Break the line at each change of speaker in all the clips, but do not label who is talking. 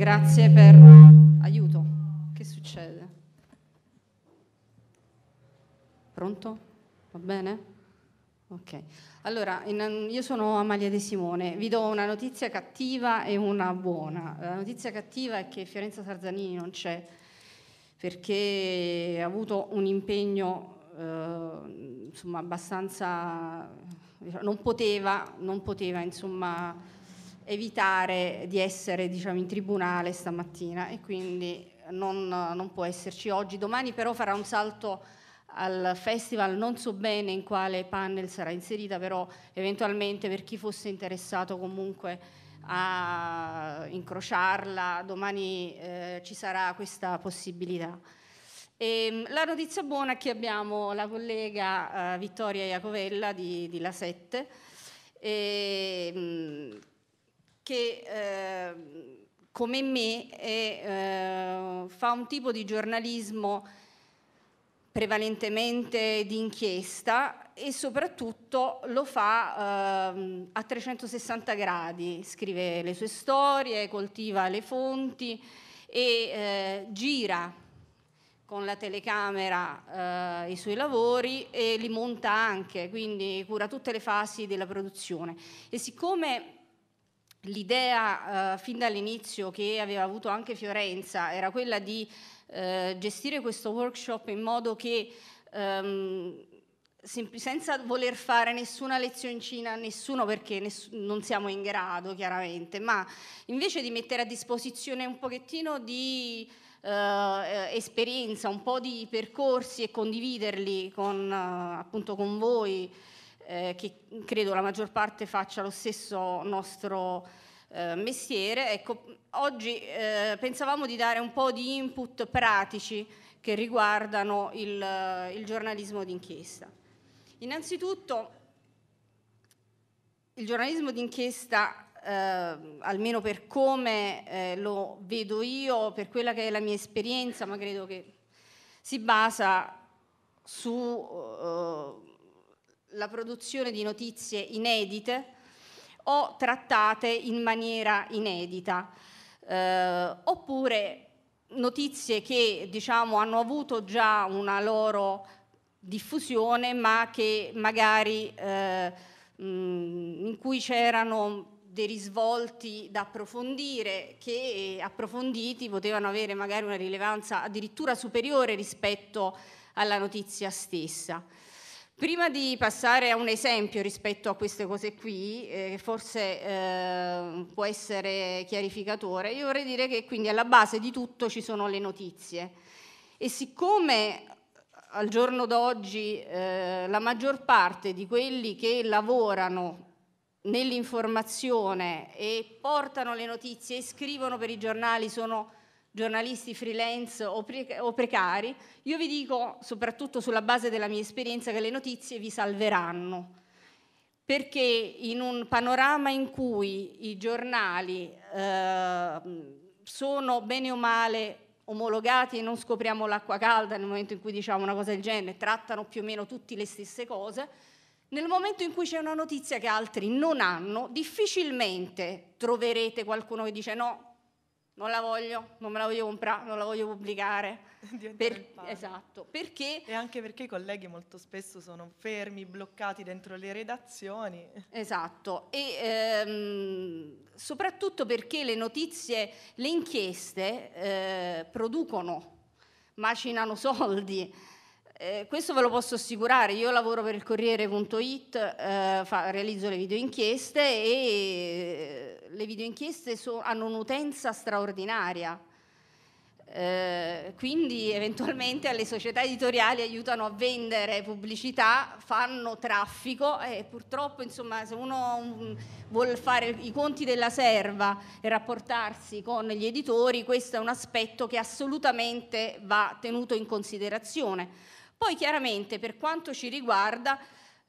Grazie per... Aiuto,
che succede? Pronto? Va bene? Ok, allora in, io sono Amalia De Simone, vi do una notizia cattiva e una buona. La notizia cattiva è che Fiorenza Sarzanini non c'è perché ha avuto un impegno eh, insomma abbastanza... non poteva, non poteva insomma evitare di essere diciamo, in tribunale stamattina e quindi non, non, può esserci oggi. Domani però farà un salto al festival, non so bene in quale panel sarà inserita, però eventualmente per chi fosse interessato comunque a incrociarla, domani eh, ci sarà questa possibilità. E, ehm, la notizia buona è che abbiamo la collega eh, Vittoria Iacovella di, di La Sette, e, ehm, mh, che eh, come me è, eh, fa un tipo di giornalismo prevalentemente di inchiesta e soprattutto lo fa eh, a 360 gradi, scrive le sue storie, coltiva le fonti e eh, gira con la telecamera eh, i suoi lavori e li monta anche, quindi cura tutte le fasi della produzione. E siccome L'idea eh, fin dall'inizio che aveva avuto anche Fiorenza era quella di eh, gestire questo workshop in modo che ehm, senza voler fare nessuna lezioncina a nessuno perché ness- non siamo in grado chiaramente, ma invece di mettere a disposizione un pochettino di eh, esperienza, un po' di percorsi e condividerli con, appunto, con voi eh, che credo la maggior parte faccia lo stesso nostro eh, mestiere. Ecco, oggi eh, pensavamo di dare un po' di input pratici che riguardano il, eh, il giornalismo d'inchiesta. Innanzitutto, il giornalismo d'inchiesta eh, almeno per come eh, lo vedo io, per quella che è la mia esperienza, ma credo che si basa su eh, la produzione di notizie inedite o trattate in maniera inedita, eh, oppure notizie che diciamo, hanno avuto già una loro diffusione ma che magari eh, mh, mm, in cui c'erano dei risvolti da approfondire che approfonditi potevano avere magari una rilevanza addirittura superiore rispetto alla notizia stessa. Prima di passare a un esempio rispetto a queste cose qui, eh, che eh, forse eh, può essere chiarificatore, io vorrei dire che quindi alla base di tutto ci sono le notizie. E siccome eh, al giorno d'oggi eh, la maggior parte di quelli che lavorano nell'informazione e portano le notizie e scrivono per i giornali sono giornalisti freelance o, pre- o precari, io vi dico, soprattutto sulla base della mia esperienza, che le notizie vi salveranno perché in un panorama in cui i giornali eh, sono bene o male omologati e non scopriamo l'acqua calda nel momento in cui diciamo una cosa del genere, trattano più o meno tutte le stesse cose, nel momento in cui c'è una notizia che altri non hanno, difficilmente troverete qualcuno che dice no, non la voglio, non me la voglio comprare, non la voglio pubblicare. Per, esatto,
perché... E anche perché i colleghi molto spesso sono fermi, bloccati dentro le redazioni.
Esatto, e ehm, soprattutto perché le notizie, le inchieste eh, producono, macinano soldi, eh, questo ve lo posso assicurare, io lavoro per il Corriere.it, eh, realizzo le video inchieste e eh, le video inchieste so, hanno un'utenza straordinaria. Eh, quindi eventualmente alle società editoriali aiutano a vendere pubblicità, fanno traffico e purtroppo insomma, se uno mm, vuole fare i conti della serva e rapportarsi con gli editori questo è un aspetto che assolutamente va tenuto in considerazione poi chiaramente per quanto ci riguarda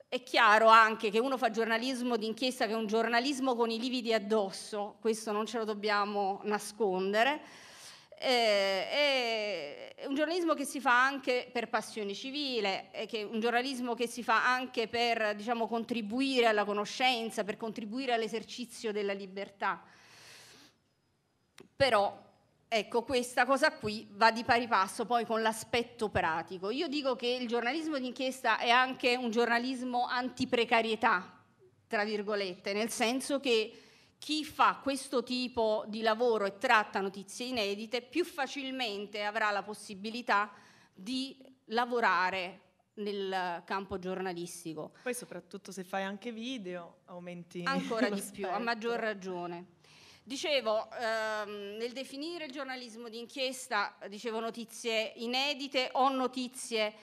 è chiaro anche che uno fa giornalismo d'inchiesta che è un giornalismo con i lividi addosso, questo non ce lo dobbiamo nascondere. Eh, è un giornalismo che si fa anche per passione civile, è un giornalismo che si fa anche per diciamo, contribuire alla conoscenza, per contribuire all'esercizio della libertà. Però Ecco, questa cosa qui va di pari passo poi con l'aspetto pratico. Io dico che il giornalismo d'inchiesta è anche un giornalismo antiprecarietà, tra virgolette, nel senso che chi fa questo tipo di lavoro e tratta notizie inedite più facilmente avrà la possibilità di lavorare nel campo
giornalistico. Poi soprattutto se fai anche video
aumenti. Ancora di spettro. più, a maggior ragione. Dicevo, ehm, nel definire il giornalismo d'inchiesta, dicevo notizie inedite o notizie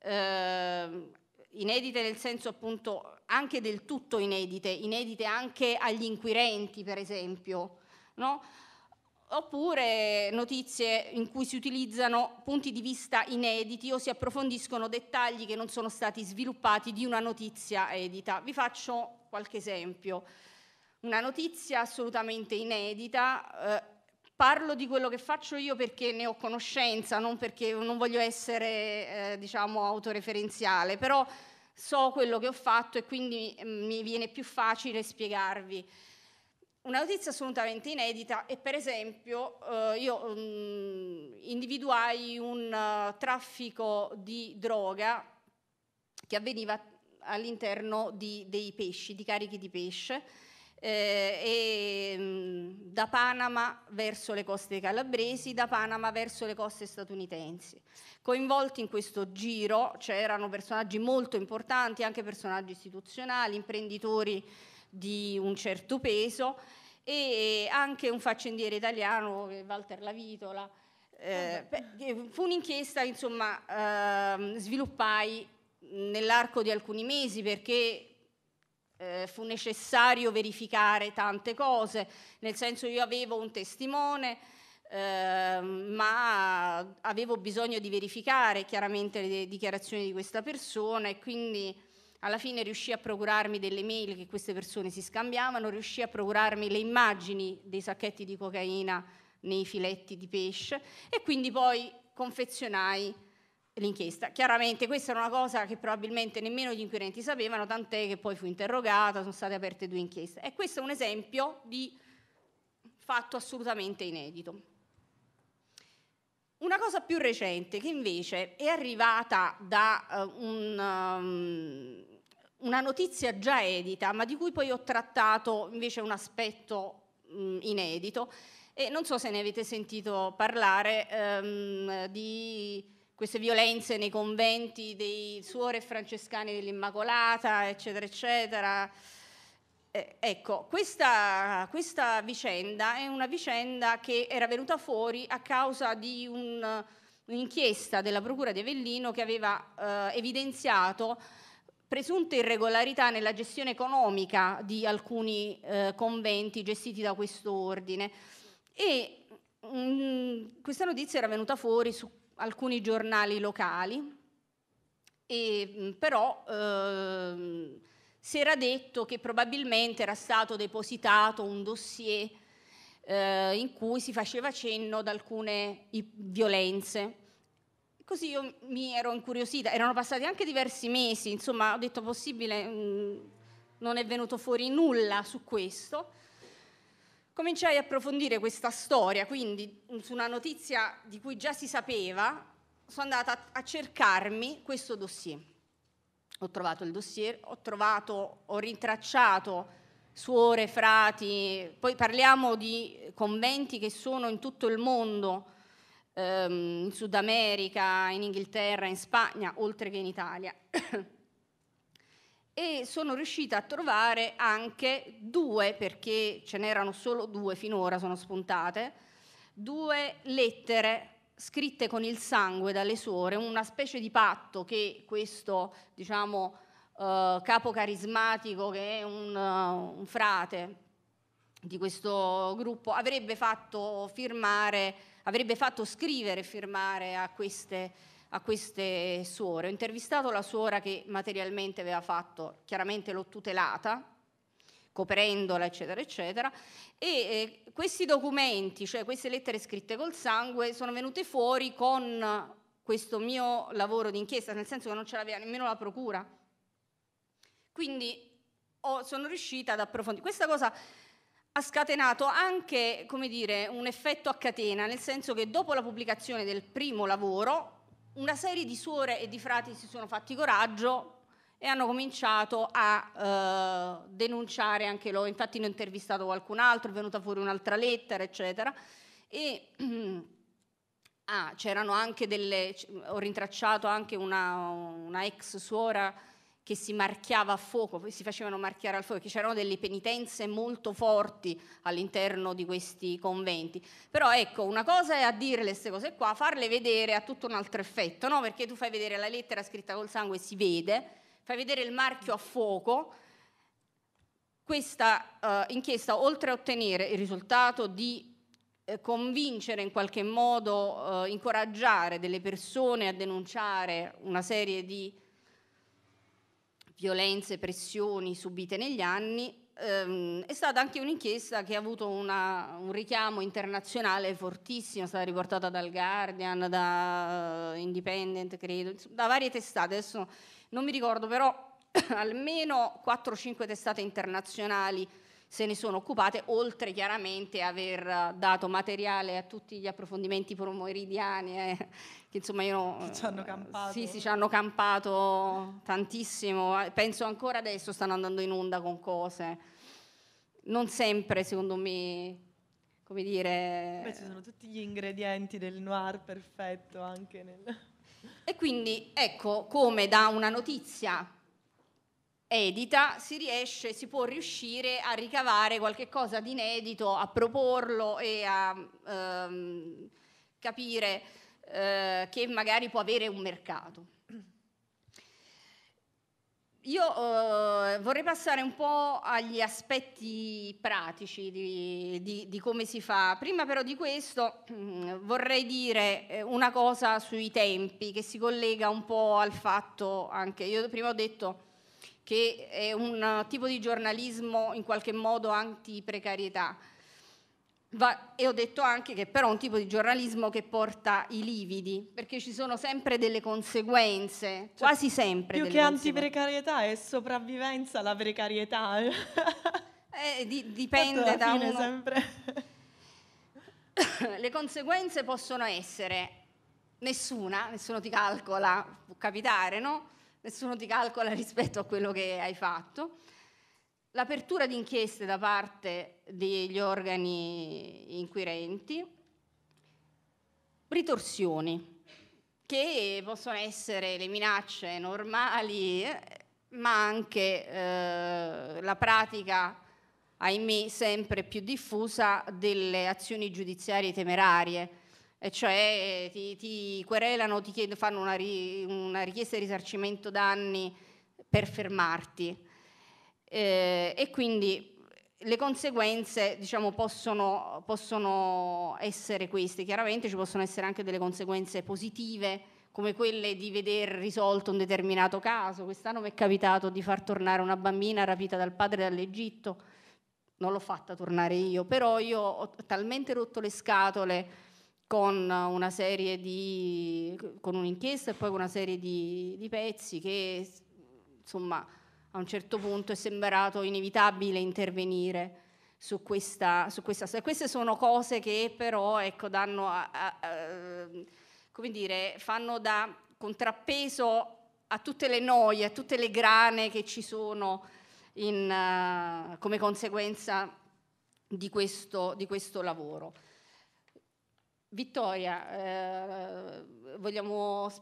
ehm, inedite nel senso appunto anche del tutto inedite, inedite anche agli inquirenti per esempio, no? oppure notizie in cui si utilizzano punti di vista inediti o si approfondiscono dettagli che non sono stati sviluppati di una notizia edita. Vi faccio qualche esempio una notizia assolutamente inedita. Eh, parlo di quello che faccio io perché ne ho conoscenza, non perché non voglio essere eh, diciamo autoreferenziale, però so quello che ho fatto e quindi mm, mi viene più facile spiegarvi. Una notizia assolutamente inedita è per esempio eh, io mh, mm, individuai un uh, traffico di droga che avveniva all'interno di, dei pesci, di carichi di pesce eh, e, mm, da Panama verso le coste calabresi, da Panama verso le coste statunitensi. Coinvolti in questo giro c'erano cioè, personaggi molto importanti, anche personaggi istituzionali, imprenditori di un certo peso e anche un faccendiere italiano, eh, Walter Lavitola. Eh, eh, fu un'inchiesta, insomma, eh, sviluppai nell'arco di alcuni mesi perché eh, fu necessario verificare tante cose, nel senso io avevo un testimone, eh, ma avevo bisogno di verificare chiaramente le dichiarazioni di questa persona e quindi alla fine riuscì a procurarmi delle mail che queste persone si scambiavano, riuscì a procurarmi le immagini dei sacchetti di cocaina nei filetti di pesce e quindi poi confezionai l'inchiesta. Chiaramente questa era una cosa che probabilmente nemmeno gli inquirenti sapevano, tant'è che poi fu interrogata, sono state aperte due inchieste. E questo è un esempio di fatto assolutamente inedito. Una cosa più recente che invece è arrivata da uh, un, um, una notizia già edita, ma di cui poi ho trattato invece un aspetto um, inedito, e non so se ne avete sentito parlare um, di queste violenze nei conventi dei suore francescani dell'Immacolata, eccetera, eccetera. Eh, ecco, questa, questa, vicenda è una vicenda che era venuta fuori a causa di un, un'inchiesta della Procura di Avellino che aveva eh, evidenziato presunte irregolarità nella gestione economica di alcuni eh, conventi gestiti da questo ordine. E mh, mm, questa notizia era venuta fuori su alcuni giornali locali, e, però eh, si era detto che probabilmente era stato depositato un dossier eh, in cui si faceva cenno ad alcune violenze. Così io mi ero incuriosita, erano passati anche diversi mesi, insomma ho detto possibile, mh, non è venuto fuori nulla su questo cominciai a approfondire questa storia, quindi mm, su una notizia di cui già si sapeva, sono andata a cercarmi questo dossier. Ho trovato il dossier, ho trovato, ho rintracciato suore, frati, poi parliamo di conventi che sono in tutto il mondo, ehm, in Sud America, in Inghilterra, in Spagna, oltre che in Italia. e sono riuscita a trovare anche due, perché ce n'erano solo due finora, sono spuntate, due lettere scritte con il sangue dalle suore, una specie di patto che questo, diciamo, eh, capo carismatico, che è un, uh, un, frate di questo gruppo, avrebbe fatto firmare, avrebbe fatto scrivere e firmare a queste a queste suore. Ho intervistato la suora che materialmente aveva fatto, chiaramente l'ho tutelata, coprendola, eccetera, eccetera. E eh, questi documenti, cioè queste lettere scritte col sangue, sono venute fuori con questo mio lavoro di inchiesta, nel senso che non ce l'aveva nemmeno la procura. Quindi ho, sono riuscita ad approfondire. Questa cosa ha scatenato anche, come dire, un effetto a catena, nel senso che dopo la pubblicazione del primo lavoro, una serie di suore e di frati si sono fatti coraggio e hanno cominciato a eh, denunciare anche loro. Infatti ne ho intervistato qualcun altro, è venuta fuori un'altra lettera, eccetera. E ah, c'erano anche delle, ho rintracciato anche una, una ex suora che si marchiava a fuoco, poi si facevano marchiare al fuoco, che c'erano delle penitenze molto forti all'interno di questi conventi. Però ecco, una cosa è a dire queste cose qua, farle vedere ha tutto un altro effetto, no? Perché tu fai vedere la lettera scritta col sangue, e si vede, fai vedere il marchio a fuoco. Questa uh, inchiesta, oltre a ottenere il risultato di eh, convincere in qualche modo, eh, incoraggiare delle persone a denunciare una serie di violenze e pressioni subite negli anni, ehm, è stata anche un'inchiesta che ha avuto una, un richiamo internazionale fortissimo, è stata riportata dal Guardian, da eh, Independent, credo, da varie testate, adesso non mi ricordo, però almeno 4-5 testate internazionali se ne sono occupate, oltre chiaramente aver eh, dato materiale a tutti gli approfondimenti promeridiani, eh, che insomma io... ci hanno eh, campato. Sì, sì, ci hanno campato tantissimo, eh, penso ancora adesso stanno andando in onda con cose, non sempre secondo me come dire... Beh, ci sono
tutti gli ingredienti del noir perfetto anche nel...
E quindi ecco come da una notizia edita si riesce, si può riuscire a ricavare qualche cosa di inedito, a proporlo e a ehm, capire eh, che magari può avere un mercato. Io eh, vorrei passare un po' agli aspetti pratici di, di, di come si fa. Prima però di questo mm, vorrei dire eh, una cosa sui tempi che si collega un po' al fatto anche, io prima ho detto che è un eh, tipo di giornalismo in qualche modo antiprecarietà. Va, e ho detto anche che però è un tipo di giornalismo che porta i lividi, perché ci sono sempre delle conseguenze, cioè, quasi sempre.
Più che antiprecarietà è sopravvivenza la precarietà. eh,
di, dipende da fine uno... sempre. Le conseguenze possono essere nessuna, nessuno ti calcola, può capitare, no? nessuno ti calcola rispetto a quello che hai fatto. L'apertura di inchieste da parte degli organi inquirenti, ritorsioni, che possono essere le minacce normali, ma anche eh, la pratica, ahimè, sempre più diffusa delle azioni giudiziarie temerarie e cioè ti, ti querelano, ti chiedono, fanno una, ri, una, richiesta di risarcimento danni per fermarti. Eh, e quindi le conseguenze diciamo, possono, possono essere queste. Chiaramente ci possono essere anche delle conseguenze positive come quelle di veder risolto un determinato caso. Quest'anno mi è capitato di far tornare una bambina rapita dal padre dall'Egitto, non l'ho fatta tornare io, però io ho talmente rotto le scatole con una serie di con un'inchiesta e poi con una serie di, di pezzi che insomma a un certo punto è sembrato inevitabile intervenire su questa, su questa Queste sono cose che però ecco, danno a, a, a, come dire, fanno da contrappeso a tutte le noie, a tutte le grane che ci sono in, uh, come conseguenza di questo, di questo lavoro. Vittoria, eh, vogliamo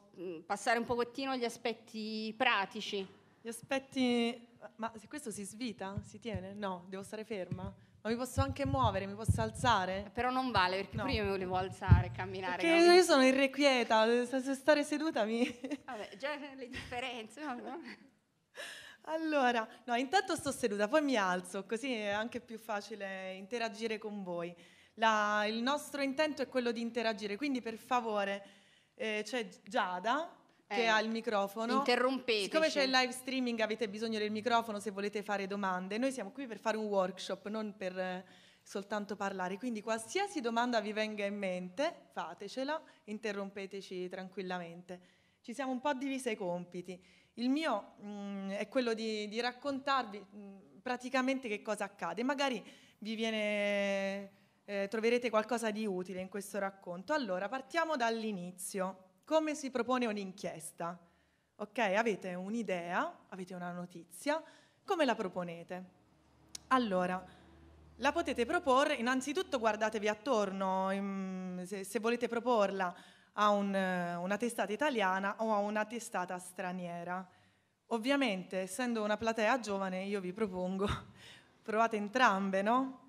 passare un pochettino agli
aspetti pratici. Gli aspetti... Ma se questo si svita, si tiene? No, devo stare ferma. Ma mi posso anche muovere, mi posso alzare? Però non vale, perché no. prima mi volevo alzare, e camminare. Perché no? io sono irrequieta, se stare seduta mi... Vabbè, già le
differenze, no?
Allora, no, intanto sto seduta, poi mi alzo, così è anche più facile interagire con voi. La, il nostro intento è quello di interagire, quindi per favore eh, c'è Giada che eh, ha il microfono. Interrompete. Siccome c'è il live streaming avete bisogno del microfono se volete fare domande. Noi siamo qui per fare un workshop, non per eh, soltanto parlare. Quindi qualsiasi domanda vi venga in mente, fatecela, interrompeteci tranquillamente. Ci siamo un po' divise i compiti. Il mio mh, mm, è quello di, di raccontarvi mh, mm, praticamente che cosa accade. Magari vi viene eh, troverete qualcosa di utile in questo racconto. Allora, partiamo dall'inizio. Come si propone un'inchiesta? Ok, avete un'idea, avete una notizia, come la proponete? Allora, la potete proporre, innanzitutto guardatevi attorno, se, se volete proporla a un, eh, una testata italiana o a una testata straniera. Ovviamente, essendo una platea giovane, io vi propongo, provate entrambe, no?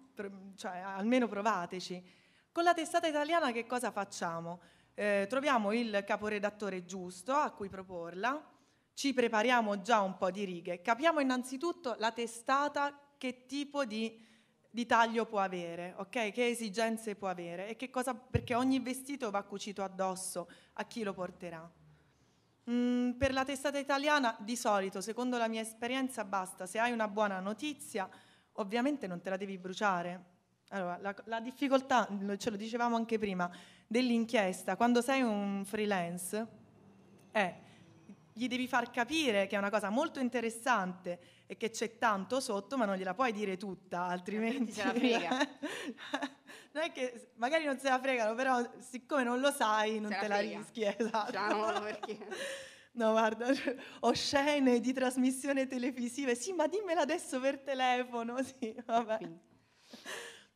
cioè, almeno provateci. Con la testata italiana che cosa facciamo? Eh, troviamo il caporedattore giusto a cui proporla, ci prepariamo già un po' di righe, capiamo innanzitutto la testata che tipo di, di taglio può avere, okay? che esigenze può avere e che cosa, perché ogni vestito va cucito addosso a chi lo porterà. Mm, per la testata italiana di solito, secondo la mia esperienza, basta, se hai una buona notizia, ovviamente non te la devi bruciare. Allora, la, la difficoltà, ce lo dicevamo anche prima, dell'inchiesta, quando sei un freelance, è eh, gli devi far capire che è una cosa molto interessante e che c'è tanto sotto, ma non gliela puoi dire tutta, eh, altrimenti se la frega. non è che magari non se la fregano, però siccome non lo sai, non se te la, la rischi, esatto. Diciamolo perché No, guarda, ho scene di trasmissione televisive. Sì, ma dimmela adesso per telefono. Sì, vabbè.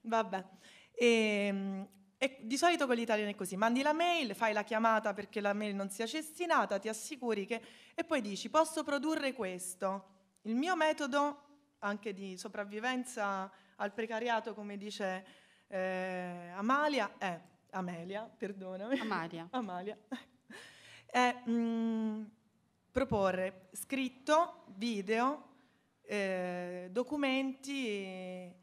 vabbè. E, ehm, e di solito con l'italiano è così. Mandi la mail, fai la chiamata perché la mail non sia cestinata, ti assicuri che... E poi dici, posso produrre questo. Il mio metodo, anche di sopravvivenza al precariato, come dice eh, Amalia, è... Amelia, perdonami. Amalia. Amalia è mh, mm, proporre scritto, video, eh, documenti,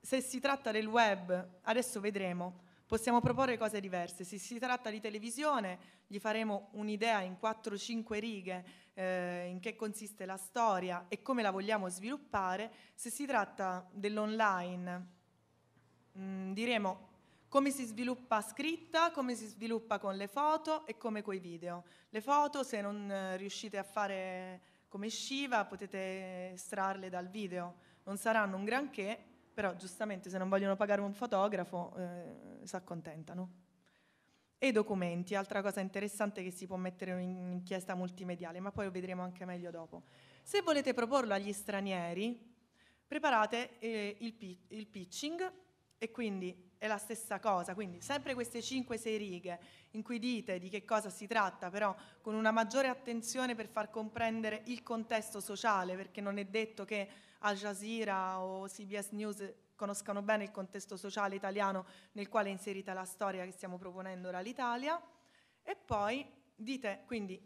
se si tratta del web, adesso vedremo, possiamo proporre cose diverse, se si tratta di televisione gli faremo un'idea in 4-5 righe eh, in che consiste la storia e come la vogliamo sviluppare, se si tratta dell'online mm, diremo come si sviluppa scritta, come si sviluppa con le foto e come coi video. Le foto, se non eh, riuscite a fare come Shiva, potete estrarle dal video. Non saranno un granché, però giustamente se non vogliono pagare un fotografo, eh, si accontentano. E documenti, altra cosa interessante che si può mettere in un'inchiesta multimediale, ma poi lo vedremo anche meglio dopo. Se volete proporlo agli stranieri, preparate eh, il, pi- il pitching e quindi è la stessa cosa, quindi sempre queste 5-6 righe in cui dite di che cosa si tratta, però con una maggiore attenzione per far comprendere il contesto sociale, perché non è detto che Al Jazeera o CBS News conoscano bene il contesto sociale italiano nel quale è inserita la storia che stiamo proponendo ora all'Italia, e poi dite quindi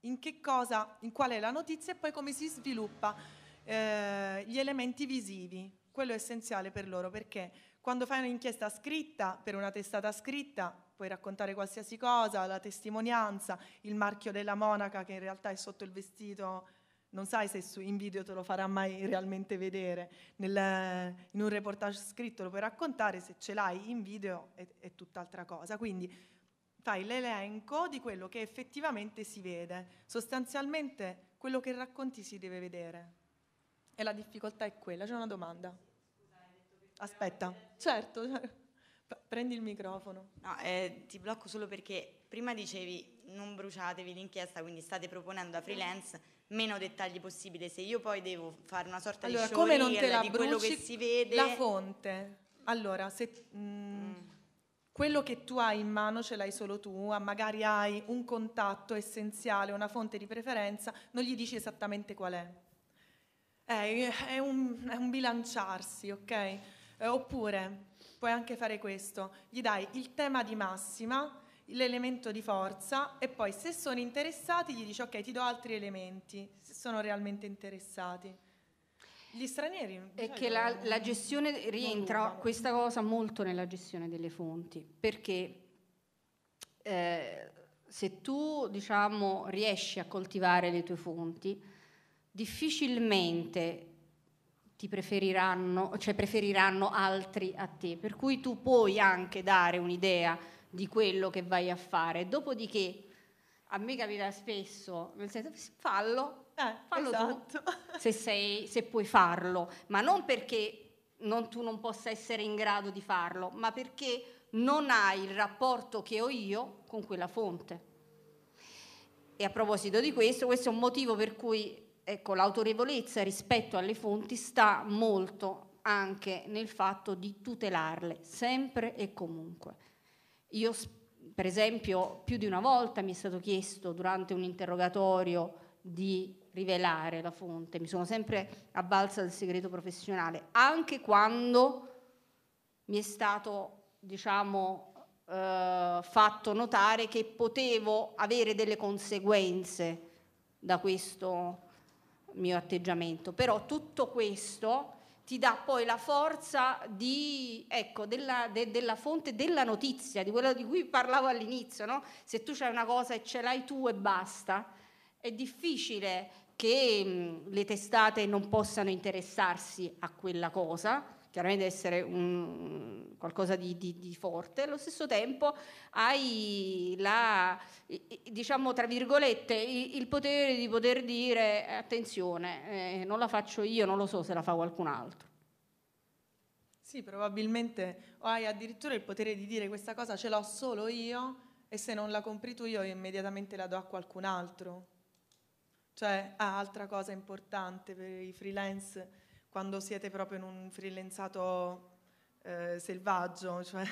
in che cosa, in qual è la notizia e poi come si sviluppa eh, gli elementi visivi, quello è essenziale per loro perché quando fai un'inchiesta scritta per una testata scritta, puoi raccontare qualsiasi cosa, la testimonianza, il marchio della monaca che in realtà è sotto il vestito, non sai se in video te lo farà mai realmente vedere, Nel, in un reportage scritto lo puoi raccontare, se ce l'hai in video è, è tutt'altra cosa. Quindi fai l'elenco di quello che effettivamente si vede, sostanzialmente quello che racconti si deve vedere. E la difficoltà è quella, c'è una domanda. Aspetta, certo, cioè, prendi il microfono.
No, eh, ti blocco solo perché prima dicevi non bruciatevi l'inchiesta, quindi state proponendo a freelance meno dettagli possibile. Se io poi devo fare una sorta allora, di come non te la di quello che si vede... La
fonte. Allora, se... Mh, mm, mm. Quello che tu hai in mano ce l'hai solo tu, magari hai un contatto essenziale, una fonte di preferenza, non gli dici esattamente qual è. È, è, un, è un bilanciarsi, ok? Eh, oppure puoi anche fare questo, gli dai il tema di massima, l'elemento di forza e poi se sono interessati gli dici ok ti do altri elementi, se sono realmente interessati. Gli stranieri. E che la, la gestione rientra questa
cosa molto nella gestione delle fonti, perché eh, se tu diciamo riesci a coltivare le tue fonti, difficilmente ti preferiranno, cioè preferiranno altri a te, per cui tu puoi anche dare un'idea di quello che vai a fare. Dopodiché, a me capita spesso, nel senso, fallo, eh, fallo esatto. tu, se, sei, se puoi farlo, ma non perché non, tu non possa essere in grado di farlo, ma perché non hai il rapporto che ho io con quella fonte. E a proposito di questo, questo è un motivo per cui ecco, l'autorevolezza rispetto alle fonti sta molto anche nel fatto di tutelarle sempre e comunque. Io, per esempio, più di una volta mi è stato chiesto durante un interrogatorio di rivelare la fonte, mi sono sempre avvalsa del segreto professionale, anche quando mi è stato, diciamo, eh, fatto notare che potevo avere delle conseguenze da questo mio atteggiamento, però tutto questo ti dà poi la forza di, ecco, della, de, della, fonte della notizia, di quello di cui parlavo all'inizio, no? se tu c'hai una cosa e ce l'hai tu e basta, è difficile che mh, le testate non possano interessarsi a quella cosa chiaramente essere un, qualcosa di, di, di, forte, allo stesso tempo hai la, diciamo tra virgolette, il, il potere di poter dire attenzione, eh, non la faccio io, non lo so se la fa qualcun altro.
Sì, probabilmente o hai addirittura il potere di dire questa cosa ce l'ho solo io e se non la compri tu io immediatamente la do a qualcun altro. Cioè, ah, altra cosa importante per i freelance quando siete proprio in un freelanzato eh, selvaggio, cioè,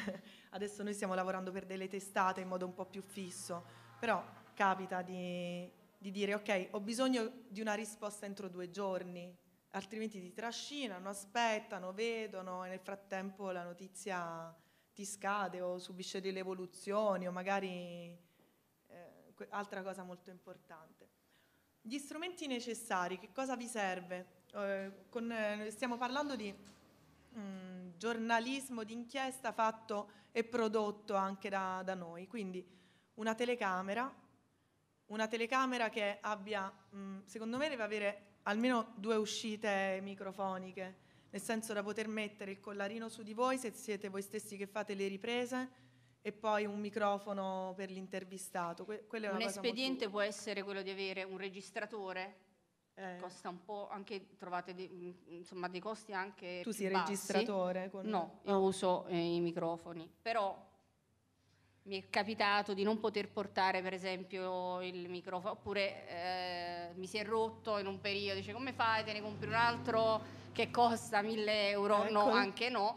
adesso noi stiamo lavorando per delle testate in modo un po' più fisso, però capita di, di dire ok, ho bisogno di una risposta entro due giorni, altrimenti ti trascinano, aspettano, vedono e nel frattempo la notizia ti scade o subisce delle evoluzioni o magari eh, altra cosa molto importante. Gli strumenti necessari, che cosa vi serve? Eh, con, eh, stiamo parlando di mh, mm, giornalismo d'inchiesta fatto e prodotto anche da, da, noi, quindi una telecamera, una telecamera che abbia, mh, mm, secondo me deve avere almeno due uscite microfoniche, nel senso da poter mettere il collarino su di voi se siete voi stessi che fate le riprese e poi un microfono per l'intervistato. Que- un espediente
molto... può essere quello di avere un registratore eh. Costa un po', anche trovate dei, mm, insomma, dei costi anche. Tu sei bassi. registratore? Con... No, io uso eh, i microfoni, però mi è capitato di non poter portare per esempio il microfono oppure eh, mi si è rotto in un periodo, dice come fai, te ne compri un altro che costa 1000 euro, ecco. no, anche no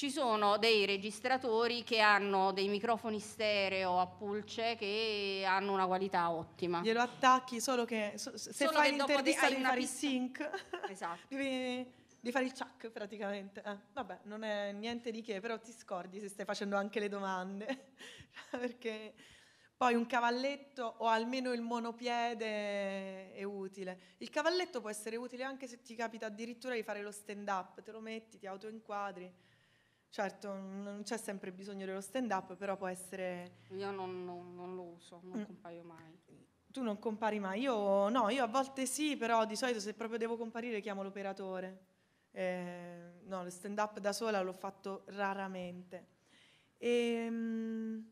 ci sono dei registratori che hanno dei microfoni stereo a pulce che hanno una qualità ottima. Glielo attacchi solo che
se solo fai l'intervista devi fare il sync. Esatto. devi, devi, fare il chuck praticamente. Eh, vabbè, non è niente di che, però ti scordi se stai facendo anche le domande. Perché poi un cavalletto o almeno il monopiede è utile. Il cavalletto può essere utile anche se ti capita addirittura di fare lo stand up, te lo metti, ti autoinquadri Certo, non c'è sempre bisogno dello stand-up, però può essere... Io non, non, non lo uso, non mm. compaio mai. Tu non compari mai? Io no, io a volte sì, però di solito se proprio devo comparire chiamo l'operatore. Eh, no, lo stand-up da sola l'ho fatto raramente. E, ehm,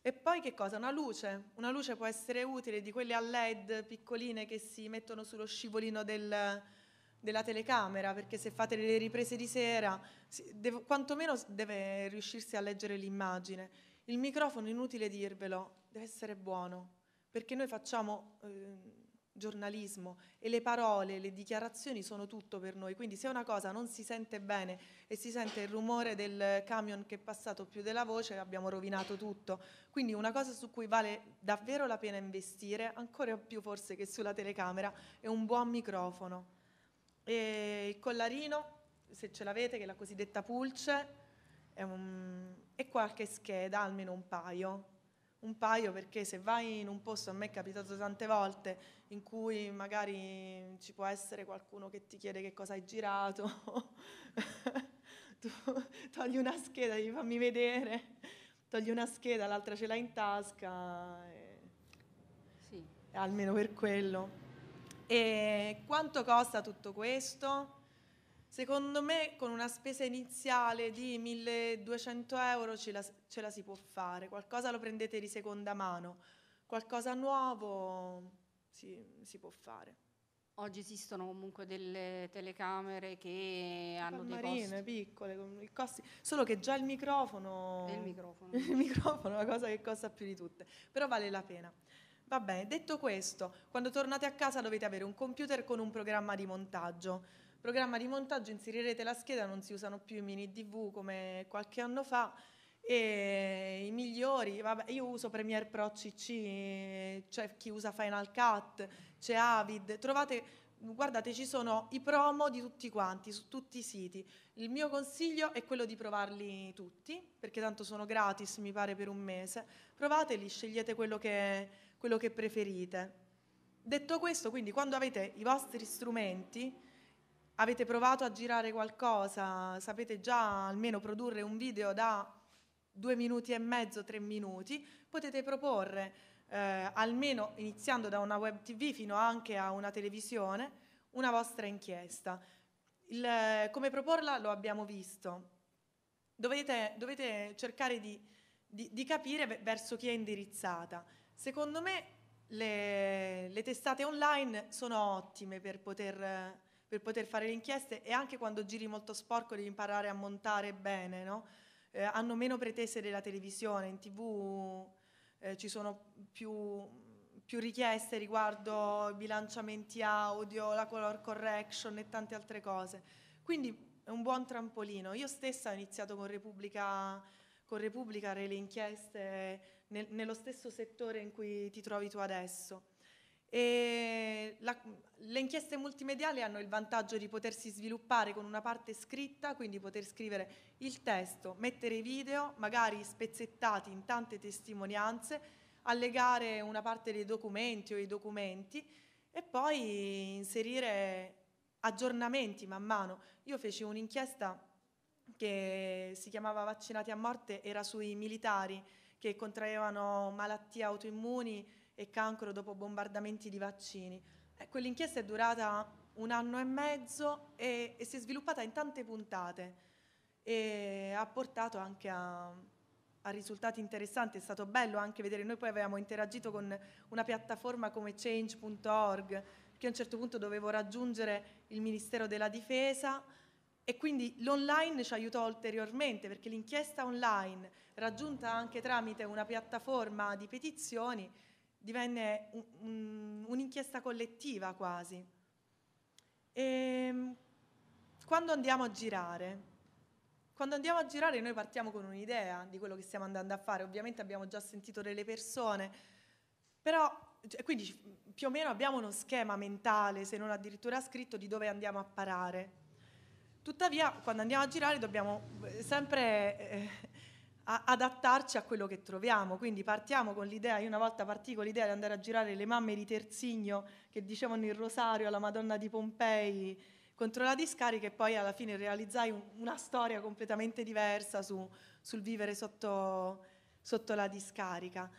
e poi che cosa? Una luce. Una luce può essere utile di quelle a LED piccoline che si mettono sullo scivolino del della telecamera, perché se fate le riprese di sera, devo, quantomeno deve riuscirsi a leggere l'immagine. Il microfono, inutile dirvelo, deve essere buono, perché noi facciamo eh, giornalismo e le parole, le dichiarazioni sono tutto per noi, quindi se una cosa non si sente bene e si sente il rumore del camion che è passato più della voce, abbiamo rovinato tutto. Quindi una cosa su cui vale davvero la pena investire, ancora più forse che sulla telecamera, è un buon microfono e il collarino, se ce l'avete, che è la cosiddetta pulce, un, e qualche scheda, almeno un paio. Un paio perché se vai in un posto, a me è capitato tante volte, in cui magari ci può essere qualcuno che ti chiede che cosa hai girato, tu togli una scheda, gli fammi vedere, togli una scheda, l'altra ce l'hai in tasca, e... sì. almeno per quello. E quanto costa tutto questo? Secondo me con una spesa iniziale di 1200 euro ce la, ce la si può fare, qualcosa lo prendete di seconda mano, qualcosa nuovo si, si può fare. Oggi esistono comunque delle telecamere che hanno Palmarine, dei costi. piccole, con i costi. Solo che già il microfono... Il microfono. il microfono è la cosa che costa più di tutte. Però vale la pena. Va bene, detto questo, quando tornate a casa dovete avere un computer con un programma di montaggio. Programma di montaggio, inserirete la scheda, non si usano più i mini DV come qualche anno fa e i migliori, vabbè, io uso Premiere Pro CC, c'è chi usa Final Cut, c'è Avid, trovate, guardate ci sono i promo di tutti quanti, su tutti i siti. Il mio consiglio è quello di provarli tutti, perché tanto sono gratis, mi pare per un mese, provateli, scegliete quello che quello che preferite. Detto questo, quindi quando avete i vostri strumenti, avete provato a girare qualcosa, sapete già almeno produrre un video da due minuti e mezzo, tre minuti, potete proporre, eh, almeno iniziando da una web tv fino anche a una televisione, una vostra inchiesta. Il, come proporla lo abbiamo visto. Dovete, dovete cercare di, di, di capire verso chi è indirizzata. Secondo me le, le testate online sono ottime per poter, per poter, fare le inchieste e anche quando giri molto sporco devi imparare a montare bene, no? eh, hanno meno pretese della televisione, in tv eh, ci sono più, più richieste riguardo bilanciamenti audio, la color correction e tante altre cose. Quindi è un buon trampolino. Io stessa ho iniziato con Repubblica, con Repubblica le inchieste nel, nello stesso settore in cui ti trovi tu adesso. La, le inchieste multimediali hanno il vantaggio di potersi sviluppare con una parte scritta, quindi poter scrivere il testo, mettere i video, magari spezzettati in tante testimonianze, allegare una parte dei documenti o i documenti e poi inserire aggiornamenti man mano. Io feci un'inchiesta che si chiamava Vaccinati a morte, era sui militari che contraevano malattie autoimmuni e cancro dopo bombardamenti di vaccini. Eh, quell'inchiesta è durata un anno e mezzo e, e si è sviluppata in tante puntate e ha portato anche a, a risultati interessanti, è stato bello anche vedere, noi poi avevamo interagito con una piattaforma come change.org, che a un certo punto dovevo raggiungere il Ministero della Difesa e quindi l'online ci aiutò ulteriormente perché l'inchiesta online, raggiunta anche tramite una piattaforma di petizioni, divenne un, un, un'inchiesta collettiva quasi. E, ehm, quando andiamo a girare? Quando andiamo a girare noi partiamo con un'idea di quello che stiamo andando a fare, ovviamente abbiamo già sentito delle persone, però cioè, quindi più o meno abbiamo uno schema mentale, se non addirittura scritto, di dove andiamo a parare. Tuttavia, quando andiamo a girare dobbiamo eh, sempre eh, adattarci a quello che troviamo, quindi partiamo con l'idea, io una volta partì con l'idea di andare a girare le mamme di Terzigno che dicevano il rosario alla Madonna di Pompei contro la discarica e poi alla fine realizzai un, una storia completamente diversa su, sul vivere sotto, sotto la discarica.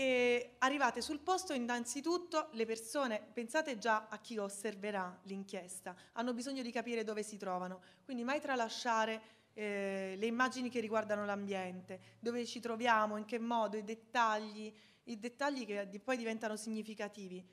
E arrivate sul posto innanzitutto le persone, pensate già a chi osserverà l'inchiesta, hanno bisogno di capire dove si trovano, quindi mai tralasciare eh, le immagini che riguardano l'ambiente, dove ci troviamo, in che modo, i dettagli, i dettagli che poi diventano significativi.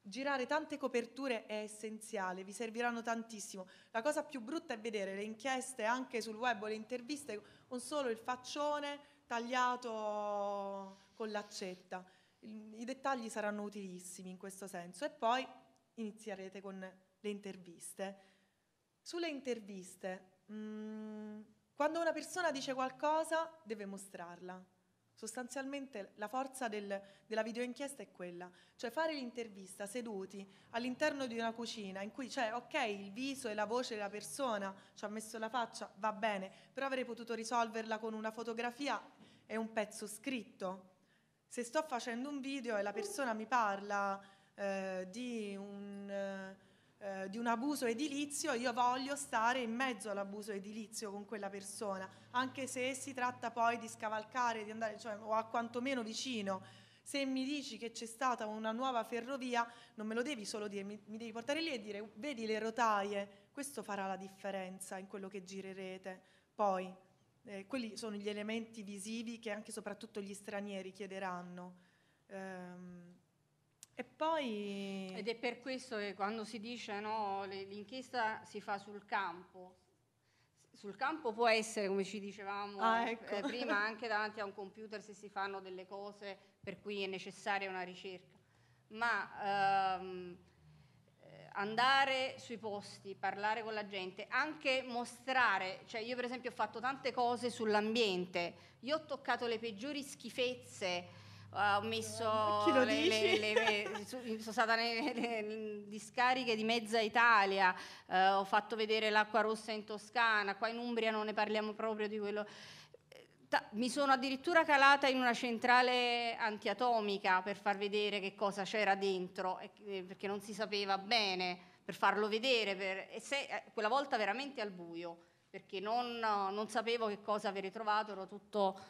Girare tante coperture è essenziale, vi serviranno tantissimo. La cosa più brutta è vedere le inchieste anche sul web o le interviste con solo il faccione tagliato con l'accetta. I dettagli saranno utilissimi in questo senso e poi inizierete con le interviste. Sulle interviste, mm, quando una persona dice qualcosa deve mostrarla. Sostanzialmente la forza del, della videoinchiesta è quella, cioè fare l'intervista seduti all'interno di una cucina in cui c'è, ok, il viso e la voce della persona, ci ha messo la faccia, va bene, però avrei potuto risolverla con una fotografia e un pezzo scritto se sto facendo un video e la persona mi parla eh, di, un, eh, eh, di, un, abuso edilizio, io voglio stare in mezzo all'abuso edilizio con quella persona, anche se si tratta poi di scavalcare, di andare, cioè, o a quantomeno vicino. Se mi dici che c'è stata una nuova ferrovia, non me lo devi solo dire, mi, mi devi portare lì e dire vedi le rotaie, questo farà la differenza in quello che girerete. Poi eh, quelli sono gli elementi visivi che anche e soprattutto gli stranieri chiederanno. Ehm, e poi... Ed è
per questo che quando si dice no, l'inchiesta si fa sul campo, sul campo può essere, come ci dicevamo ah, ecco. eh, prima, anche davanti a un computer se si fanno delle cose per cui è necessaria una ricerca, ma ehm, andare sui posti, parlare con la gente, anche mostrare, cioè io per esempio ho fatto tante cose sull'ambiente, io ho toccato le peggiori schifezze, eh, ho messo Chi lo le, dici? Le, le, sono stata nelle, discariche di mezza Italia, uh, ho fatto vedere l'acqua rossa in Toscana, qua in Umbria non ne parliamo proprio di quello mi sono addirittura calata in una centrale antiatomica per far vedere che cosa c'era dentro, eh, perché non si sapeva bene, per farlo vedere, per, e se, eh, quella volta veramente al buio, perché non, non sapevo che cosa avrei trovato, ero tutto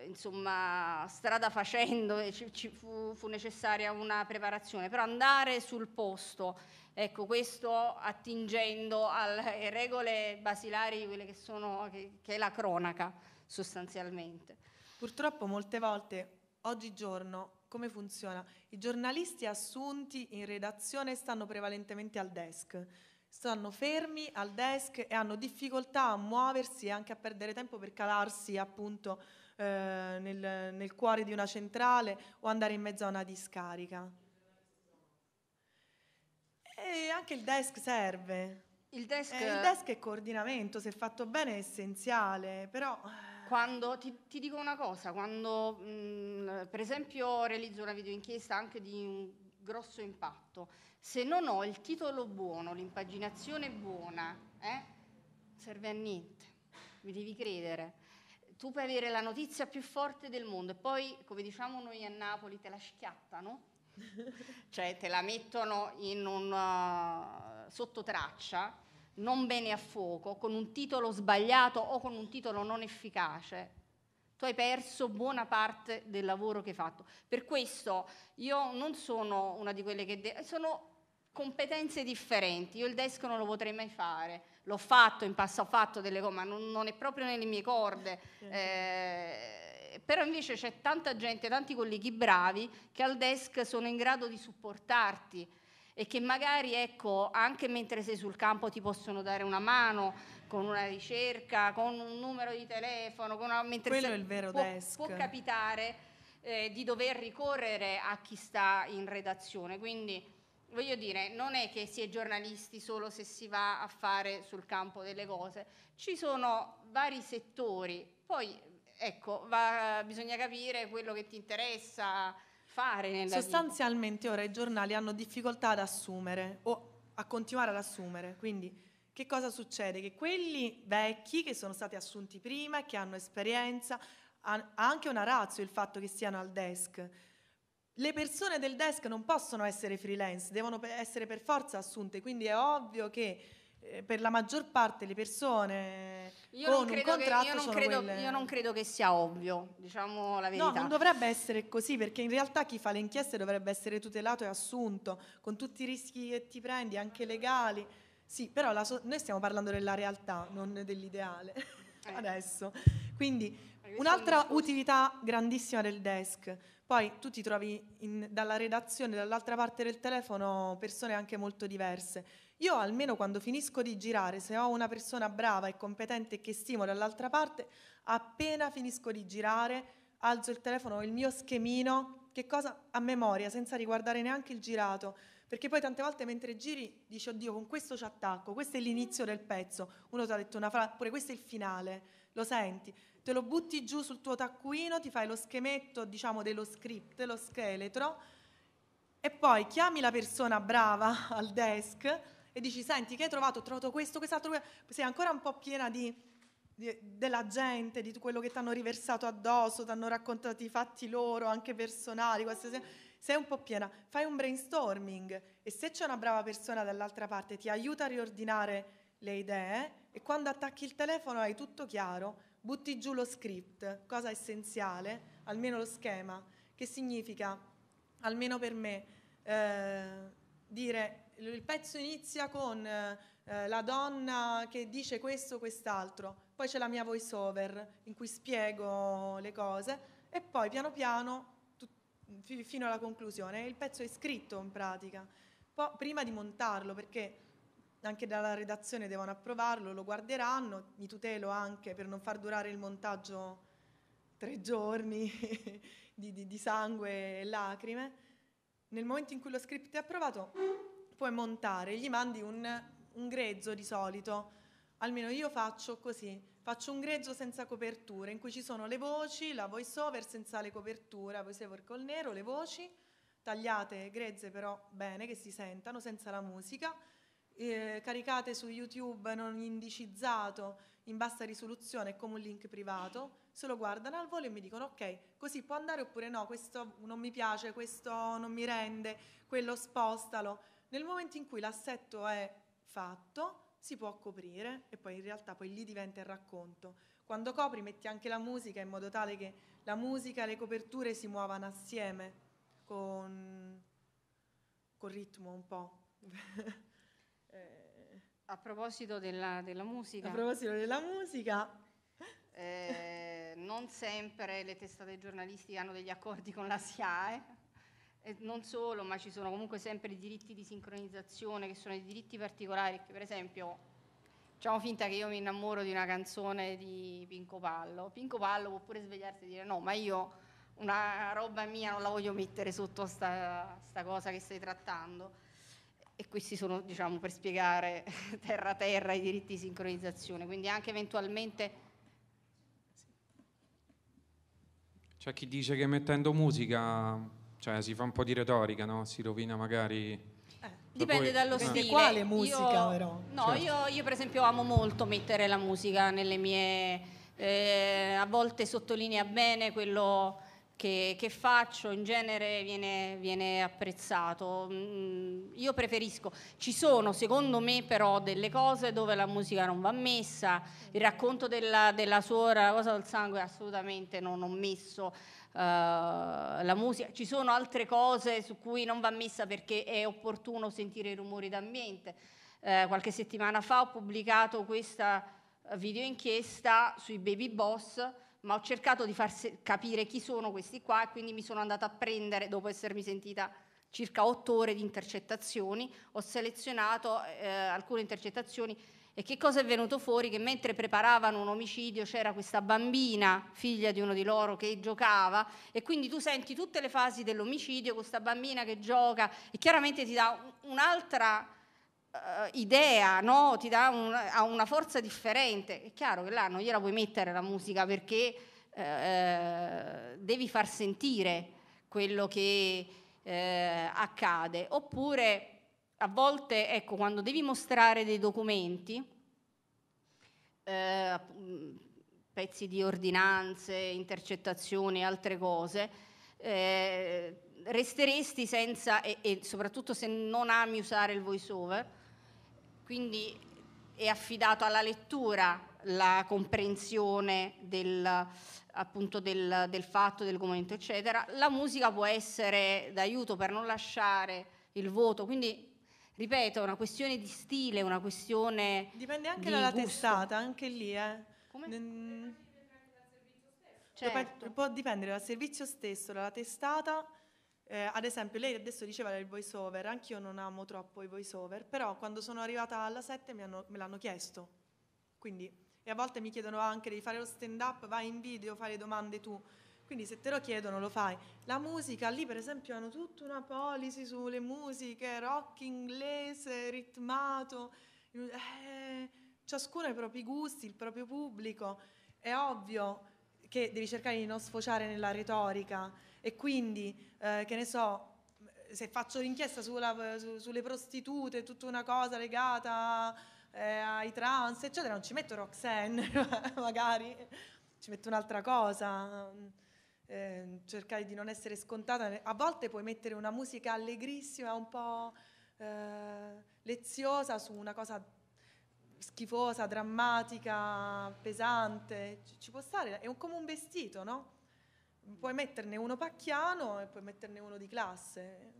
eh, insomma strada facendo e ci, ci fu, fu, necessaria una preparazione però andare sul posto ecco questo attingendo alle regole basilari quelle che sono che, che è la
cronaca sostanzialmente. Purtroppo molte volte oggigiorno come funziona? I giornalisti assunti in redazione stanno prevalentemente al desk, stanno fermi al desk e hanno difficoltà a muoversi e anche a perdere tempo per calarsi appunto eh, nel, nel cuore di una centrale o andare in mezzo a una discarica. E anche il desk serve. Il desk, eh, il desk è coordinamento, se fatto bene è essenziale, però... Eh, quando, ti, ti, dico una cosa, quando
mh, mm, per esempio realizzo una videoinchiesta anche di un grosso impatto, se non ho il titolo buono, l'impaginazione buona, eh, serve a niente, mi devi credere. Tu puoi avere la notizia più forte del mondo e poi, come diciamo noi a Napoli, te la schiattano, cioè te la mettono in un uh, sottotraccia non bene a fuoco, con un titolo sbagliato o con un titolo non efficace, tu hai perso buona parte del lavoro che hai fatto. Per questo io non sono una di quelle che... De- sono competenze differenti, io il desk non lo potrei mai fare, l'ho fatto in passato, ho fatto delle cose, ma non, non, è proprio nelle mie corde. Eh, però invece c'è tanta gente, tanti colleghi bravi che al desk sono in grado di supportarti, e che magari ecco, anche mentre sei sul campo ti possono dare una mano con una ricerca, con un numero di telefono, con una, mentre Quello sei, è il vero può, desk. può capitare eh, di dover ricorrere a chi sta in redazione. Quindi voglio dire, non è che si è giornalisti solo se si va a fare sul campo delle cose, ci sono vari settori, poi ecco, va, bisogna capire quello che ti interessa, fare nella
Sostanzialmente vita. ora i giornali hanno difficoltà ad assumere o a continuare ad assumere, quindi che cosa succede? Che quelli vecchi che sono stati assunti prima, che hanno esperienza, ha anche una razza il fatto che siano al desk. Le persone del desk non possono essere freelance, devono essere per forza assunte, quindi è ovvio che eh, per la maggior parte le persone io non, che, io, non credo, quelle... io non, credo che, sia ovvio,
diciamo la
verità. No, non dovrebbe essere così, perché in realtà chi fa le inchieste dovrebbe essere tutelato e assunto, con tutti i rischi che ti prendi, anche legali. Sì, però so- noi stiamo parlando della realtà, non dell'ideale, eh. adesso. Quindi un'altra utilità grandissima del desk. Poi tu ti trovi in, dalla redazione, dall'altra parte del telefono, persone anche molto diverse io almeno quando finisco di girare, se ho una persona brava e competente che stimo dall'altra parte, appena finisco di girare, alzo il telefono, il mio schemino, che cosa a memoria, senza riguardare neanche il girato, perché poi tante volte mentre giri dici oddio con questo ci attacco, questo è l'inizio del pezzo, uno ti ha detto una frase, pure questo è il finale, lo senti, te lo butti giù sul tuo taccuino, ti fai lo schemetto diciamo dello script, lo scheletro e poi chiami la persona brava al desk e dici senti che hai trovato, ho trovato questo, quest'altro, sei ancora un po' piena di, di, della gente, di quello che ti hanno riversato addosso, ti hanno raccontato i fatti loro, anche personali, qualsiasi... sei un po' piena, fai un brainstorming e se c'è una brava persona dall'altra parte ti aiuta a riordinare le idee e quando attacchi il telefono hai tutto chiaro, butti giù lo script, cosa essenziale, almeno lo schema, che significa, almeno per me, eh, dire il pezzo inizia con eh, eh, la donna che dice questo, o quest'altro, poi c'è la mia voice over in cui spiego le cose e poi piano piano tu, fino alla conclusione. Il pezzo è scritto in pratica, poi, prima di montarlo perché anche dalla redazione devono approvarlo, lo guarderanno, mi tutelo anche per non far durare il montaggio tre giorni di, di, di sangue e lacrime. Nel momento in cui lo script è approvato, puoi montare, gli mandi un, un grezzo di solito. Almeno io faccio così, faccio un grezzo senza copertura, in cui ci sono le voci, la voice over senza le copertura, voice over col nero, le voci, tagliate grezze però bene, che si sentano, senza la musica, eh, caricate su YouTube non indicizzato, in bassa risoluzione, come un link privato, se lo guardano al volo e mi dicono ok, così può andare oppure no, questo non mi piace, questo non mi rende, quello spostalo. Nel momento in cui l'assetto è fatto, si può coprire e poi in realtà poi lì diventa il racconto. Quando copri metti anche la musica in modo tale che la musica e le coperture si muovano assieme con, con ritmo un po'. Eh. A proposito della, della, musica. A
proposito della musica. Eh, non sempre le testate giornalistiche hanno degli accordi con la SIAE, eh eh, non solo, ma ci sono comunque sempre i diritti di sincronizzazione che sono i diritti particolari, che per esempio facciamo finta che io mi innamoro di una canzone di Pinco Pallo, Pinco Pallo può pure svegliarsi e dire no, ma io una roba mia non la voglio mettere sotto sta, sta cosa che stai trattando. E questi sono, diciamo, per spiegare terra a terra i diritti di sincronizzazione, quindi anche eventualmente... C'è chi dice che mettendo musica cioè si fa un po' di retorica, no? Si rovina magari... Eh, cioè, dipende dallo stile. Di quale musica io, però? No, certo. io, io, per esempio amo molto mettere la musica nelle mie... Eh, a volte sottolinea bene quello che, che faccio in genere viene, viene apprezzato. Mm, io preferisco, ci sono secondo me però delle cose dove la musica non va messa, il racconto della, della suora, cosa del sangue assolutamente non ho messo. Uh, la musica, ci sono altre cose su cui non va messa perché è opportuno sentire i rumori d'ambiente. Uh, qualche settimana fa ho pubblicato questa video inchiesta sui baby boss ma ho cercato di far capire chi sono questi qua e quindi mi sono andata a prendere, dopo essermi sentita circa otto ore di intercettazioni, ho selezionato eh, alcune intercettazioni e che cosa è venuto fuori? Che mentre preparavano un omicidio c'era questa bambina, figlia di uno di loro, che giocava e quindi tu senti tutte le fasi dell'omicidio, questa bambina che gioca e chiaramente ti dà un'altra uh, idea, no? ti dà un, una forza differente. È chiaro che là non gliela puoi mettere la musica perché uh, devi far sentire quello che uh, accade. Oppure a volte, ecco, quando devi mostrare dei documenti, mm, pezzi di ordinanze, intercettazioni e altre cose, eh, resteresti senza, e, e, soprattutto se non ami usare il voiceover, quindi è affidato alla lettura la comprensione del, appunto del, del fatto, del commento, eccetera. La musica può essere d'aiuto per non lasciare il voto, quindi ripeto, è una questione di stile, una questione.
Dipende anche di dalla gusto.
testata, anche
lì, eh. N- certo. Può dipendere dal servizio stesso, dalla testata eh, ad esempio, lei adesso diceva del voice over, anch'io non amo troppo i voice over, però quando sono arrivata alla 7 hanno, me l'hanno chiesto. Quindi, e a volte mi chiedono anche di fare lo stand up, vai in video, fai le domande tu. Quindi se te lo chiedono lo fai. La musica, lì per esempio hanno tutta una policy sulle musiche, rock inglese, ritmato, eh, ciascuno ha i propri gusti, il proprio pubblico. È ovvio che devi cercare di non sfociare nella retorica e quindi, eh, che ne so, se faccio l'inchiesta sulla, su, sulle prostitute, tutta una cosa legata eh, ai trans, eccetera, non ci metto Roxanne, magari ci metto un'altra cosa. Eh, cercare di non essere scontata. A volte puoi mettere una musica allegrissima, un po' eh, leziosa su una cosa schifosa, drammatica, pesante. Ci, ci può stare, è un, come un vestito, no? puoi metterne uno pacchiano e puoi metterne uno di classe.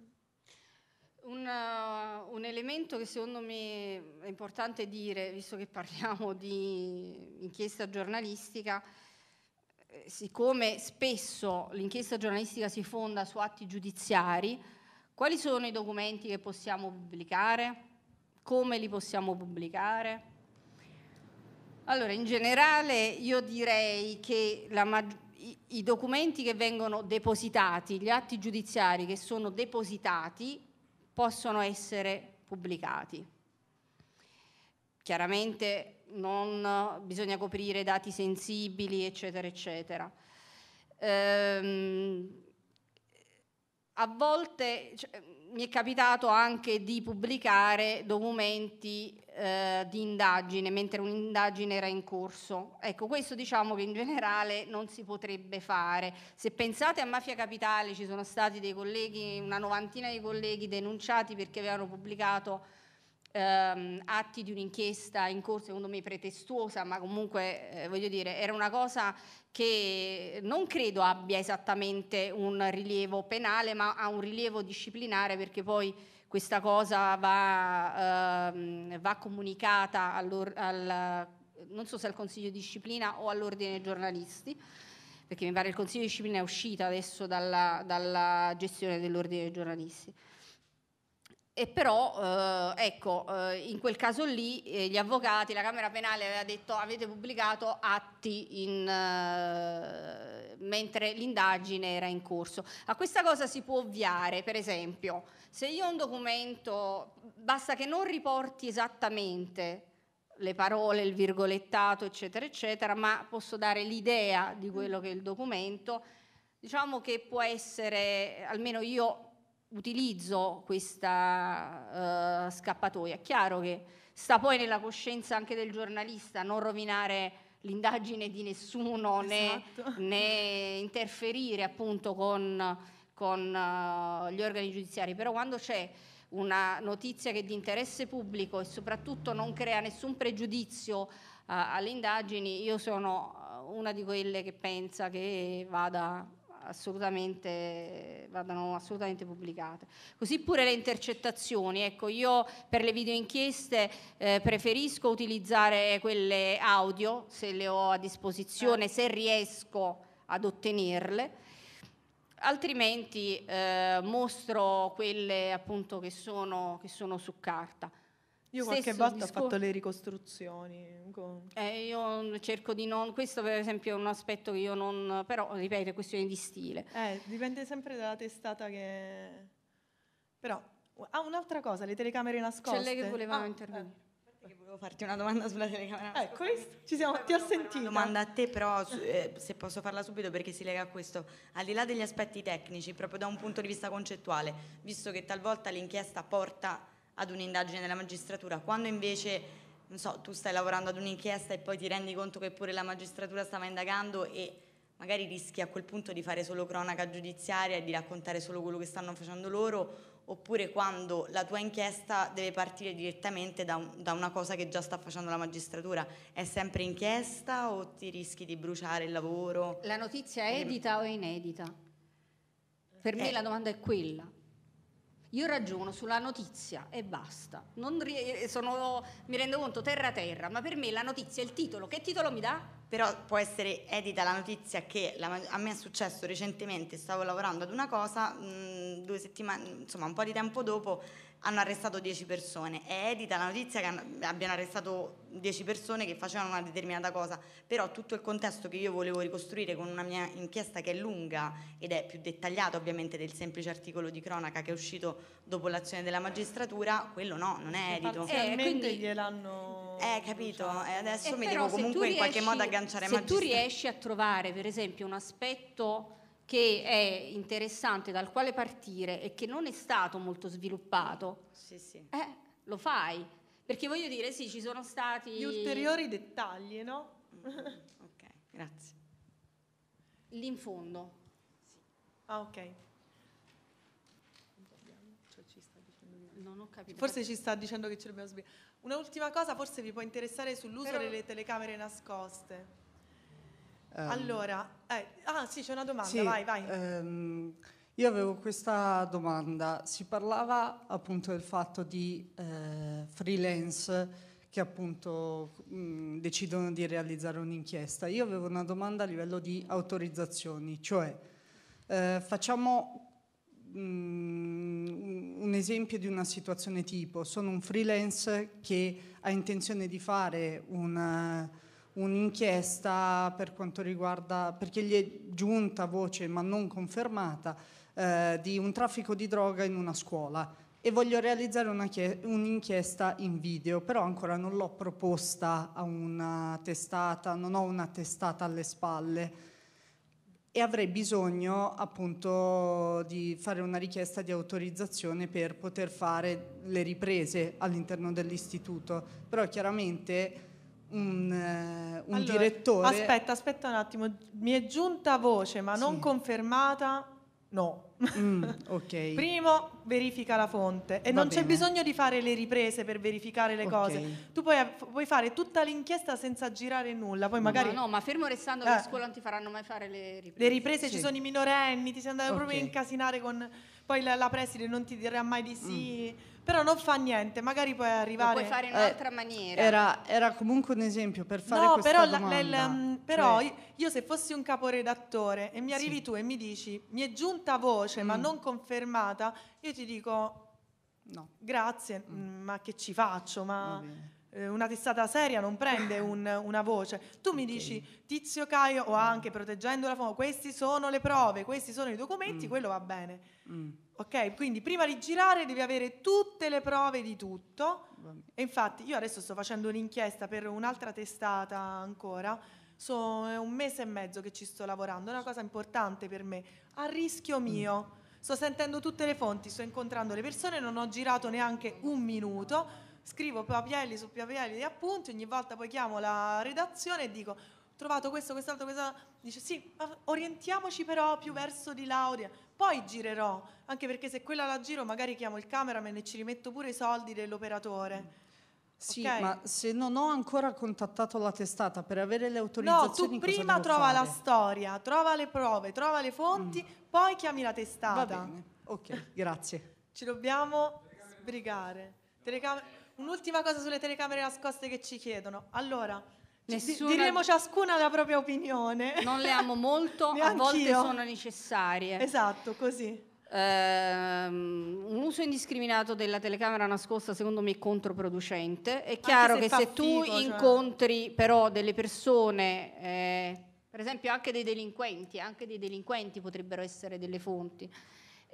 Un,
uh, un, elemento che secondo me è importante dire, visto che parliamo di inchiesta giornalistica, eh, siccome spesso l'inchiesta giornalistica si fonda su atti giudiziari, quali sono i documenti che possiamo pubblicare? Come li possiamo pubblicare? Allora, in generale io direi che la maggior i, documenti che vengono depositati, gli atti giudiziari che sono depositati possono essere pubblicati. Chiaramente non bisogna coprire dati sensibili, eccetera, eccetera. Ehm, a volte cioè, mi è capitato anche di pubblicare documenti eh, di indagine mentre un'indagine era in corso. Ecco, questo diciamo che in generale non si potrebbe fare. Se pensate a Mafia Capitale ci sono stati dei colleghi, una novantina di colleghi denunciati perché avevano pubblicato ehm, atti di un'inchiesta in corso, secondo me pretestuosa, ma comunque eh, voglio dire, era una cosa che non credo abbia esattamente un rilievo penale, ma ha un rilievo disciplinare perché poi questa cosa va, ehm, va comunicata al, non so se al Consiglio di Disciplina o all'Ordine dei Giornalisti, perché mi pare il Consiglio di Disciplina è uscito adesso dalla, dalla gestione dell'Ordine dei Giornalisti. E però, eh, ecco, eh, in quel caso lì eh, gli avvocati, la Camera Penale aveva detto avete pubblicato atti in, eh, mentre l'indagine era in corso. A questa cosa si può ovviare, per esempio, se io ho un documento, basta che non riporti esattamente le parole, il virgolettato, eccetera, eccetera, ma posso dare l'idea di quello mm. che è il documento. Diciamo che può essere, almeno io utilizzo questa uh, scappatoia. È chiaro che sta poi nella coscienza anche del giornalista non rovinare l'indagine di nessuno esatto. né, né, interferire appunto con, con uh, gli organi giudiziari, però quando c'è una notizia che è di interesse pubblico e soprattutto non crea nessun pregiudizio uh, alle indagini, io sono una di quelle che pensa che vada assolutamente, vadano assolutamente pubblicate. Così pure le intercettazioni, ecco io per le video inchieste eh, preferisco utilizzare quelle audio se le ho a disposizione, se riesco ad ottenerle altrimenti eh, mostro quelle appunto che sono, che
sono su carta. Io qualche volta discor- ho fatto le ricostruzioni. Con...
Eh, io cerco di non. Questo, per esempio, è un aspetto che io non. però, ripeto, è questione di stile.
Eh, dipende sempre dalla testata che. però. Ah, un'altra cosa, le telecamere nascoste. C'è lei che voleva ah, intervenire. Eh
che volevo farti una domanda sulla telecamera. Eh, questo, ci siamo, ti ho sentito. domanda a te, però, su, eh, se posso farla subito perché si lega a questo. Al di là degli aspetti tecnici, proprio da un punto di vista concettuale, visto che talvolta l'inchiesta porta ad un'indagine della magistratura, quando invece non so, tu stai lavorando ad un'inchiesta e poi ti rendi conto che pure la magistratura stava indagando e magari rischi a quel punto di fare solo cronaca giudiziaria e di raccontare solo quello che stanno facendo loro, oppure quando la tua inchiesta deve partire direttamente da, da una cosa che già sta facendo la magistratura, è sempre inchiesta o ti rischi di bruciare il lavoro?
La notizia è edita o è inedita? Per me eh. la domanda è quella. Io ragiono sulla notizia e basta. Eh, sono, mi rendo conto terra terra, ma per me la notizia è il titolo. Che
titolo mi dà? Però può essere edita la notizia che la, a me è successo recentemente, stavo lavorando ad una cosa, mh, mm, due settimane, insomma un po' di tempo dopo hanno arrestato 10 persone. È edita la notizia che abbiano arrestato 10 persone che facevano una determinata cosa, però tutto il contesto che io volevo ricostruire con una mia inchiesta che è lunga ed è più dettagliata ovviamente del semplice articolo di cronaca che è uscito dopo l'azione della magistratura, quello no, non è edito. E eh, quindi gliel'hanno... Eh, capito, e eh, adesso e eh, mi devo comunque riesci, in qualche modo agganciare ai Se tu
riesci a trovare per esempio un aspetto che è interessante, dal quale partire e che non è stato molto sviluppato, sì, sì. Eh, lo fai. Perché voglio dire, sì, ci sono stati... Gli ulteriori dettagli,
no? Mm-hmm. ok, grazie.
Lì L'infondo.
Sì. Ah, ok. Cioè, non ho capito. Forse ci sta dicendo che ci dobbiamo sbagliare. Un'ultima cosa, forse vi può interessare sull'uso Però... delle telecamere nascoste. Um, allora, eh, ah sì, c'è una domanda, sì, vai, vai.
Ehm, io avevo questa domanda, si parlava appunto del fatto di eh, freelance che appunto mh, mm, decidono di realizzare un'inchiesta. Io avevo una domanda a livello di autorizzazioni, cioè eh, facciamo mh, mm, un esempio di una situazione tipo, sono un freelance che ha intenzione di fare una un'inchiesta per quanto riguarda, perché gli è giunta voce ma non confermata, eh, di un traffico di droga in una scuola e voglio realizzare un'inchiesta in video, però ancora non l'ho proposta a una testata, non ho una testata alle spalle e avrei bisogno appunto di fare una richiesta di autorizzazione per poter fare le riprese all'interno dell'istituto, però chiaramente un, uh,
un allora, direttore. Aspetta, aspetta un attimo, mi è giunta voce ma sì. non confermata. No. Mm, ok. Primo, verifica la fonte. E Va non bene. c'è bisogno di fare le riprese per verificare le okay. cose. Tu puoi, puoi, fare tutta l'inchiesta senza girare nulla. Poi magari... No, no, ma fermo restando eh. che a eh. scuola non
ti faranno mai fare le riprese. Le riprese sì. ci sono
i minorenni, ti sei andato okay. proprio a incasinare con... Poi la, la preside non ti dirà mai di mm. sì. Mm però non fa niente, magari puoi arrivare... Lo puoi fare in eh, un'altra eh, maniera. Era, era, comunque un
esempio per fare no, questa però domanda. La, ehm, l, però cioè.
io se fossi un caporedattore e mi arrivi sì. tu e mi dici mi è giunta voce mm. ma non confermata, io ti dico no. grazie, mm. mm ma che ci faccio? Ma... Eh, una testata seria non prende un, una voce. Tu mi okay. dici Tizio Caio o anche proteggendo la fonte, queste sono le prove, questi sono i documenti, mm. quello va bene. Mm. Ok, quindi prima di girare devi avere tutte le prove di tutto. E infatti io adesso sto facendo un'inchiesta per un'altra testata ancora. So, è un mese e mezzo che ci sto lavorando, è una cosa importante per me, a rischio mm. mio. Sto sentendo tutte le fonti, sto incontrando le persone, non ho girato neanche un minuto scrivo papielli su papielli di appunti, ogni volta poi chiamo la redazione e dico ho trovato questo, quest'altro, quest'altro, dice sì, orientiamoci però più verso di Laurea, poi girerò, anche perché se quella la giro magari chiamo il cameraman e ci rimetto pure i soldi dell'operatore. Sì, okay. ma
se non ho ancora contattato la testata per
avere le autorizzazioni... No, tu prima trova fare? la storia, trova le prove, trova le fonti, mm. poi chiami la testata. Va bene, ok, grazie. Ci dobbiamo sbrigare. Telecamera... Un'ultima cosa sulle telecamere nascoste che ci chiedono. Allora, Nessuna... diremo ciascuna la propria opinione. Non le amo molto, a volte sono necessarie.
Esatto, così. Um, un uso indiscriminato della telecamera nascosta secondo me è controproducente. È chiaro se che se tu figo, cioè. incontri però delle persone, eh, per esempio anche dei delinquenti, anche dei delinquenti potrebbero essere delle fonti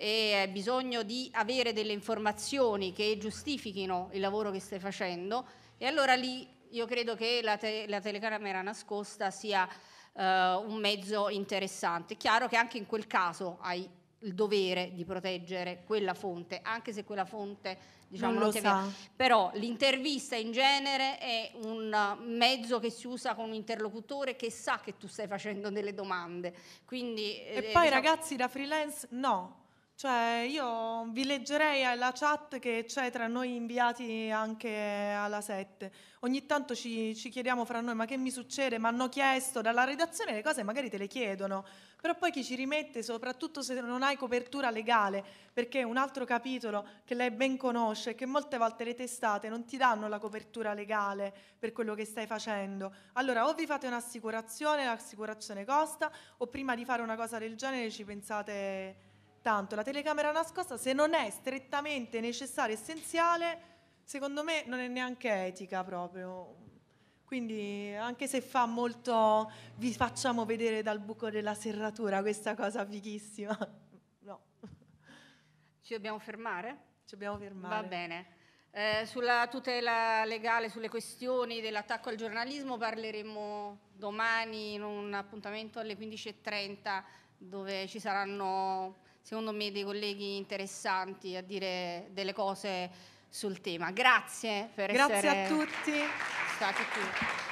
e hai eh, bisogno di avere delle informazioni che giustifichino il lavoro che stai facendo e allora lì io credo che la, te- la telecamera nascosta sia eh, un mezzo interessante. È chiaro che anche in quel caso hai il dovere di proteggere quella fonte, anche se quella fonte diciamo, non, non lo sa. Però l'intervista in genere è un mezzo che si usa con un interlocutore che sa che tu stai facendo delle domande. Quindi, e eh, poi diciamo... ragazzi da
freelance no, cioè, io vi leggerei la chat che c'è tra noi inviati anche alla 7. Ogni tanto ci, ci, chiediamo fra noi ma che mi succede? Mi hanno chiesto dalla redazione le cose, magari te le chiedono, però poi chi ci rimette, soprattutto se non hai copertura legale, perché un altro capitolo che lei ben conosce che molte volte le testate non ti danno la copertura legale per quello che stai facendo. Allora o vi fate un'assicurazione, l'assicurazione costa, o prima di fare una cosa del genere ci pensate Tanto la telecamera nascosta, se non è strettamente necessaria, essenziale, secondo me non è neanche etica proprio. Quindi anche se fa molto, vi facciamo vedere dal buco della serratura questa cosa fighissima.
No. Ci dobbiamo fermare? Ci dobbiamo fermare. Va bene. Eh, sulla tutela legale, sulle questioni dell'attacco al giornalismo parleremo domani in un appuntamento alle 15.30 dove ci saranno secondo me, dei colleghi interessanti a dire delle cose sul tema. Grazie per Grazie essere stati qui.